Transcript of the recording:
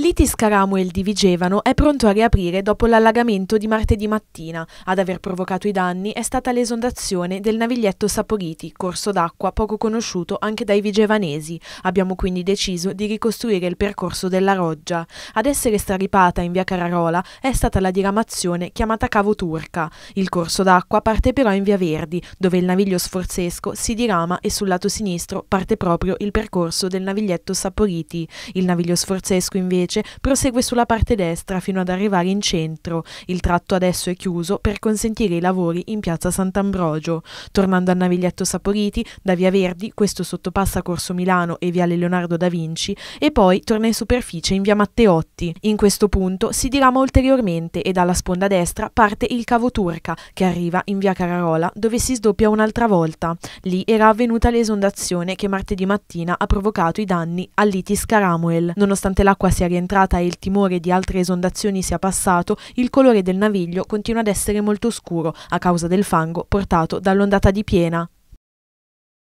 L'ITIS Caramuel di Vigevano è pronto a riaprire dopo l'allagamento di martedì mattina. Ad aver provocato i danni è stata l'esondazione del naviglietto Saporiti, corso d'acqua poco conosciuto anche dai vigevanesi. Abbiamo quindi deciso di ricostruire il percorso della roggia. Ad essere straripata in via Cararola è stata la diramazione chiamata Cavo Turca. Il corso d'acqua parte però in via Verdi, dove il naviglio sforzesco si dirama e sul lato sinistro parte proprio il percorso del naviglietto Saporiti. Il naviglio sforzesco invece invece prosegue sulla parte destra fino ad arrivare in centro. Il tratto adesso è chiuso per consentire i lavori in piazza Sant'Ambrogio. Tornando a Naviglietto Saporiti, da Via Verdi, questo sottopassa Corso Milano e Viale Leonardo da Vinci e poi torna in superficie in Via Matteotti. In questo punto si dirama ulteriormente e dalla sponda destra parte il Cavo Turca che arriva in Via Cararola dove si sdoppia un'altra volta. Lì era avvenuta l'esondazione che martedì mattina ha provocato i danni all'Itis Caramuel. Nonostante l'acqua sia rientrata e il timore di altre esondazioni sia passato, il colore del naviglio continua ad essere molto scuro a causa del fango portato dall'ondata di piena.